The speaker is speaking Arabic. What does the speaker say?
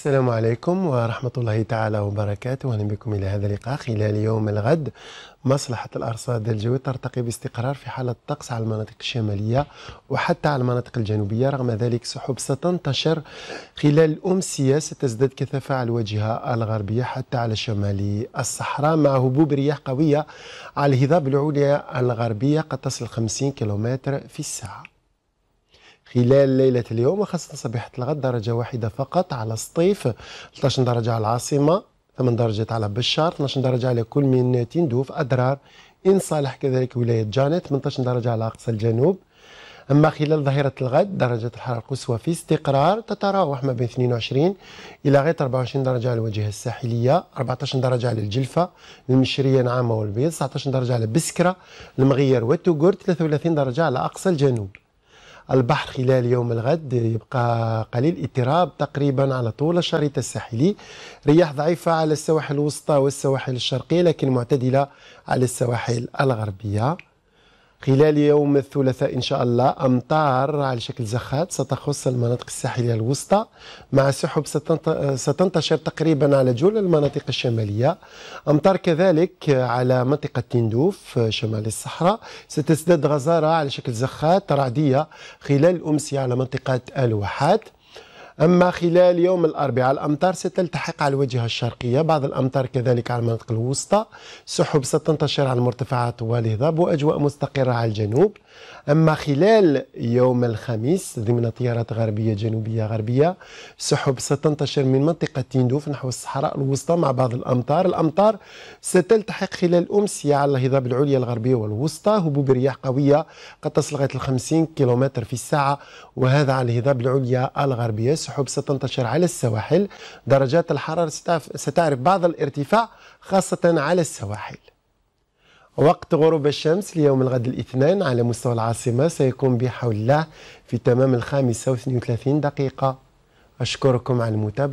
السلام عليكم ورحمة الله تعالى وبركاته أهلا بكم إلى هذا اللقاء خلال يوم الغد مصلحة الأرصاد الجوية ترتقي باستقرار في حالة الطقس على المناطق الشمالية وحتى على المناطق الجنوبية رغم ذلك سحب ستنتشر خلال الأمسية ستزداد كثافة على الواجهة الغربية حتى على شمال الصحراء مع هبوب رياح قوية على الهضاب العليا الغربية قد تصل 50 كم في الساعة خلال ليلة اليوم وخاصة صباحة الغد درجة واحدة فقط على السطيف 13 درجة على العاصمة 8 درجات على بشار 12 درجة على كل من تندوف أدرار إن صالح كذلك ولاية جانت 18 درجة على أقصى الجنوب أما خلال ظهيرة الغد درجة الحرارة القصوى في استقرار تتراوح ما بين 22 إلى غير 24 درجة على الواجهة الساحلية 14 درجة على الجلفة المشرية نعامة والبيض 19 درجة على بسكرة المغير وتوغور 33 درجة على أقصى الجنوب البحر خلال يوم الغد يبقى قليل اضطراب تقريبا على طول الشريط الساحلي رياح ضعيفة على السواحل الوسطى والسواحل الشرقية لكن معتدلة على السواحل الغربية خلال يوم الثلاثاء إن شاء الله أمطار على شكل زخات ستخص المناطق الساحلية الوسطى مع سحب ستنتشر تقريبا على جل المناطق الشمالية أمطار كذلك على منطقة تندوف شمال الصحراء ستزداد غزارة على شكل زخات رعدية خلال الأمسية على منطقة الواحات أما خلال يوم الأربعاء الأمطار ستلتحق على الواجهة الشرقية بعض الأمطار كذلك على المناطق الوسطى سحب ستنتشر على المرتفعات والهضاب وأجواء مستقرة على الجنوب أما خلال يوم الخميس ضمن تيارات غربية جنوبية غربية سحب ستنتشر من منطقة تندوف نحو الصحراء الوسطى مع بعض الأمطار الأمطار ستلتحق خلال أمسية على الهضاب العليا الغربية والوسطى هبوب رياح قوية قد تصل لغاية 50 كيلومتر في الساعة وهذا على الهضاب العليا الغربية السحب ستنتشر على السواحل درجات الحرارة ستعرف بعض الارتفاع خاصة على السواحل وقت غروب الشمس ليوم الغد الاثنين على مستوى العاصمة سيكون بحول الله في تمام الخامسة وثلاثين دقيقة أشكركم على المتابعة